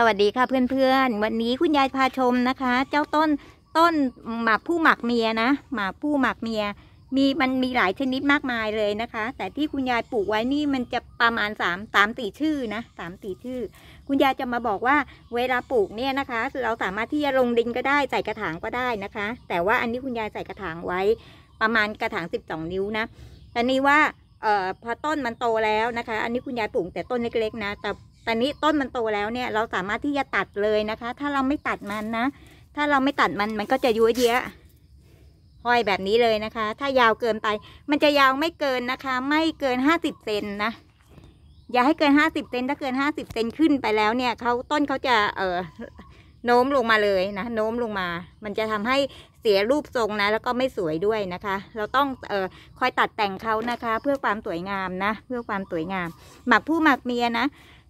สวัสดีค่ะเพื่อนๆ วันนี้คุณยายพาชมนะคะ เจ้าต้นต้นหมากผู้หมักเมียนะหมากผู้หมักเมียมีมันมีหลายชนิดมากมายเลยนะคะ แต่ที่คุณยายปลูกไว้นี่มันจะประมาณสามสามตีชื่อนะสามตีชื่อ คุณยายจะมาบอกว่าเวลาปลูกเนี่ยนะคะ เราสามารถที่จะลงดินก็ได้ใส่กระถางก็ได้นะคะ แต่ว่าอันนี้คุณยายใส่กระถางไว้ ประมาณกระถางสสิบองนิ้วนะแต่นี้ว่าเอ่อพอต้นมันโตแล้วนะคะ อันนี้คุณยายปลูกแต่ต้นเล็กๆนะแต่แต่นี้ต้นมันโตแล้วเนี่ยเราสามารถที่จะตัดเลยนะคะ ถ้าเราไม่ตัดมันนะถ้าเราไม่ตัดมันมันก็จะยุ่ยเยอะห้อยแบบนี้เลยนะคะ ถ้ายาวเกินไป มันจะยาวไม่เกินนะคะ ไม่เกินห้าสิบเซนนะ อย่าให้เกินห้าสิบเซนถ้าเกินห้าสิบเซนขึ้นไปแล้วเนี่ยเขาต้นเขาจะเออโน้มลงมาเลยนะโน้มลงมา มันจะทำให้เสียรูปทรงนะ แล้วก็ไม่สวยด้วยนะคะ เราต้องเอ่อคอยตัดแต่งเขานะคะเพื่อความสวยงามนะเพื่อความสวยงาม หมักผู้หมักเมียนะ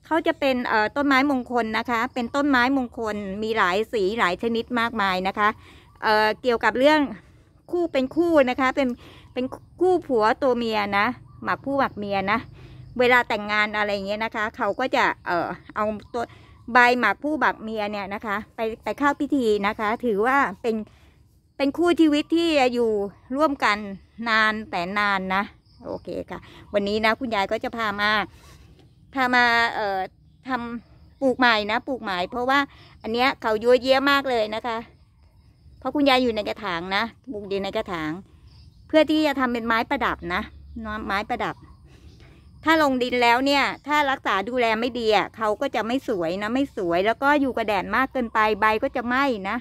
เขาจะเป็นต้นไม้มงคลนะคะ เป็นต้นไม้มงคลมีหลายสีหลายชนิดมากมายนะคะเเกี่ยวกับเรื่องคู่เป็นคู่นะคะ เป็นเป็นคู่ผัวตัวเมียนะหมักผู้หมักเมียนะ เวลาแต่งงานอะไรเงี้ยนะคะ เขาก็จะเออเอาตัวใบหมักผู้มักเมียเนี่ยนะคะ ไปไปเข้าพิธีนะคะ ถือว่าเป็นเป็นคู่ชีวิตที่อยู่ร่วมกันนานแต่นานนะโอเคค่ะวันนี้นะคุณยายก็จะพามาพามาเอ่อทำปลูกใหม่นะ ปลูกใหม่ เพราะว่า อันเนี้ยเขาเยอะเยะมากเลยนะคะ เพราะคุณยายอยู่ในกระถางนะปลูกดีในกระถาง เพื่อที่จะทำเป็นไม้ประดับนะไม้ประดับ ถ้าลงดินแล้วเนี่ย ถ้ารักษาดูแลไม่ดีอ่ะเขาก็จะไม่สวยนะ ไม่สวยแล้วก็อยู่กับแดดมากเกินไปใบก็จะไหม้นะ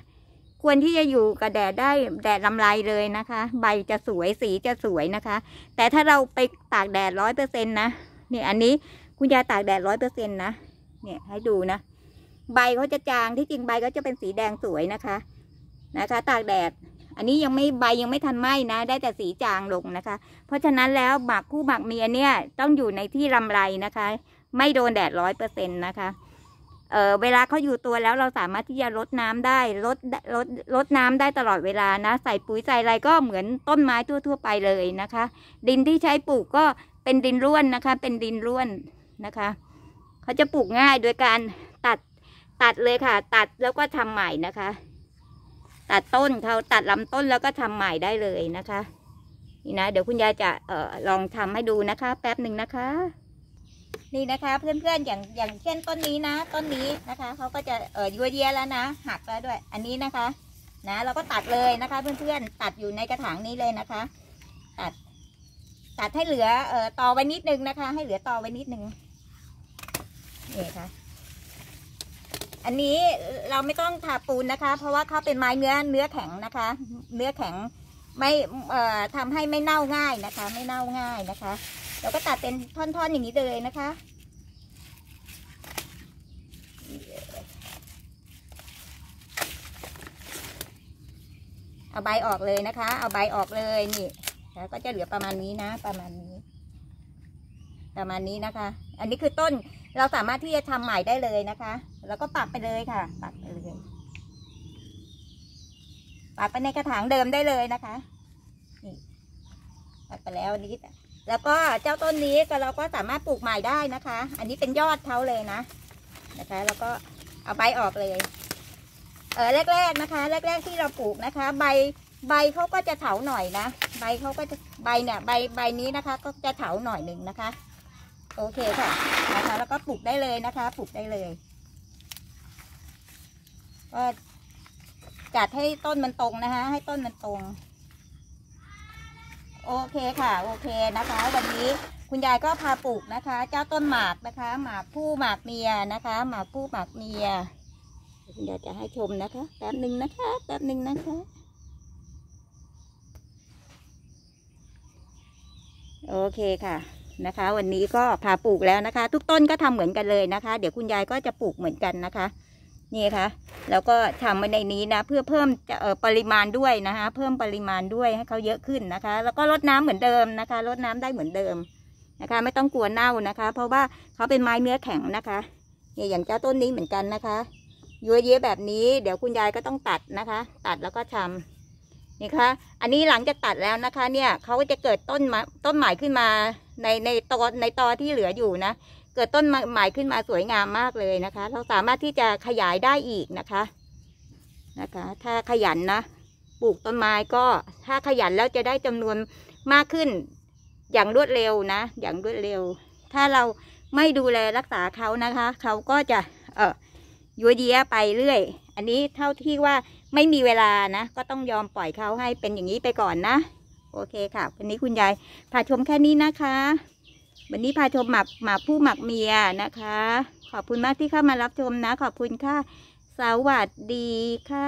ควรที่จะอยู่กับแดดได้ แดดลำลายเลยนะคะ ใบจะสวยสีจะสวยนะคะ แต่ถ้าเราไปตากแดดร้อยเปอร์เซ็นต์นะ นี่ อันนี้คุณยายตากแดดร้อยเปอร์เซ็นนะ เนี่ยให้ดูนะ ใบเขาจะจาง ที่จริงใบก็จะเป็นสีแดงสวยนะคะ นะคะ ตากแดด อันนี้ยังไม่ใบยังไม่ทันไหม้นะ ได้แต่สีจางลงนะคะ เพราะฉะนั้นแล้วหมักคู่หมักเมียเนี่ย ต้องอยู่ในที่รำไร นะคะ ไม่โดนแดดร้อยเปอร์เซ็นนะคะ เออเวลาเขาอยู่ตัวแล้วเราสามารถที่จะลดน้ำได้ ลดลดลดน้ำได้ตลอดเวลานะ ใส่ปุ๋ยใส่อะไรก็เหมือนต้นไม้ทั่ว ๆไปเลยนะคะ ดินที่ใช้ปลูกก็เป็นดินร่วนนะคะ เป็นดินร่วนนะคะเขาจะปลูกง่ายโดยการตัดตัดเลยค่ะ ตัดแล้วก็ทำใหม่นะคะ ตัดต้นเขาตัดลำต้นแล้วก็ทำใหม่ได้เลยนะคะ นี่นะเดี๋ยวคุณยายจะเออลองทำให้ดูนะคะ แป๊บหนึ่งนะคะ นี่นะคะ เพื่อนๆอย่างอย่างเช่นต้นนี้นะต้นนี้นะคะเขาก็จะเอ่อยัวเยียแล้วนะหักแล้วด้วย อันนี้นะคะ นะเราก็ตัดเลยนะคะเพื่อนๆตัดอยู่ในกระถางนี้เลยนะคะ ตัด ตัดให้เหลือเอ่อตอไว้นิดนึงนะคะ ให้เหลือตอไว้นิดนึงคค่ะอันนี้เราไม่ต้องทาปูนนะคะ เพราะว่าเขาเป็นไม้เนื้อเนื้อแข็งนะคะ เนื้อแข็งไม่เอ่อทำให้ไม่เน่าง่ายนะคะ ไม่เน่าง่ายนะคะเราก็ตัดเป็นท่อนๆอย่างนี้เลยนะคะ เอาใบออกเลยนะคะ เอาใบออกเลยนี่แล้วก็จะเหลือประมาณนี้นะประมาณนี้ ประมาณนี้นะคะ อันนี้คือต้นเราสามารถที่จะทำใหม่ได้เลยนะคะ แล้วก็ปักไปเลยค่ะปักไปเลยปักไปในกระถางเดิมได้เลยนะคะนี่ปักไปแล้วนี้แล้วก็เจ้าต้นนี้ก็เราก็สามารถปลูกใหม่ได้นะคะ อันนี้เป็นยอดเ้าเลยนะนะคะ แล้วก็เอาใบออกเลย เออแรกๆนะคะ แรกๆที่เราปลูกนะคะ ใบใบเขาก็จะเถาหน่อยนะใบเขาก็จะใบเนี่ยใบใบนี้นะคะ ก็จะเถาหน่อยหนึ่งนะคะโอเคค่ะนะคะ แล้วก็ปลูกได้เลยนะคะปลูกได้เลย ก็จัดให้ต้นมันตรงนะคะ ให้ต้นมันตรง โอเคค่ะ โอเคนะคะ วันนี้คุณยายก็พาปลูกนะคะ เจ้าต้นหมากนะคะ หมากผู้หมากเมียนะคะ หมากผู้หมากเมียคุณยายจะให้ชมนะคะแป๊บหนึ่งนะคะแป๊บหนึ่งนะคะ โอเคค่ะนะคะวันนี้ก็พาปลูกแล้วนะคะ ทุกต้นก็ทำเหมือนกันเลยนะคะ เดี๋ยวคุณยายก็จะปลูกเหมือนกันนะคะ นี่คะ่ะ แล้วก็ทำไว้ในนี้นะเพื่อเพิ่มปริมาณด้วยนะคะ เพิ่มปริมาณด้วยให้เขาเยอะขึ้นนะคะ แล้วก็ลดน้ำเหมือนเดิมนะคะลดน้ำได้เหมือนเดิมนะคะ ไม่ต้องกลัวเน่านะคะ เพราะว่าเขาเป็นไม้เนื้อแข็งนะคะเนี่ยอย่างเจ้าต้นนี้เหมือนกันนะคะยัวเยะแบบนี้ เดี๋ยวคุณยายก็ต้องตัดนะคะ ตัดแล้วก็ทำนี่คะอันนี้หลังจะตัดแล้วนะคะ เนี่ยเขาก็จะเกิดต้นมาต้นใหม่ขึ้นมาในในตอในตอที่เหลืออยู่นะ เกิดต้นใหม่ขึ้นมาสวยงามมากเลยนะคะ เราสามารถที่จะขยายได้อีกนะคะนะคะ ถ้าขยันนะ ปลูกต้นไม้ก็ถ้าขยันแล้วจะได้จำนวนมากขึ้นอย่างรวดเร็วนะ อย่างรวดเร็ว ถ้าเราไม่ดูแลรักษาเขานะคะเขาก็จะเออยัวเยี้ยไปเรื่อยอันนี้เท่าที่ว่าไม่มีเวลานะ ก็ต้องยอมปล่อยเขาให้เป็นอย่างนี้ไปก่อนนะ โอเคค่ะ วันนี้คุณยายพาชมแค่นี้นะคะ วันนี้พาชมหมักหมักผู้หมักเมียนะคะ ขอบคุณมากที่เข้ามารับชมนะ ขอบคุณค่ะ สวัสดีค่ะ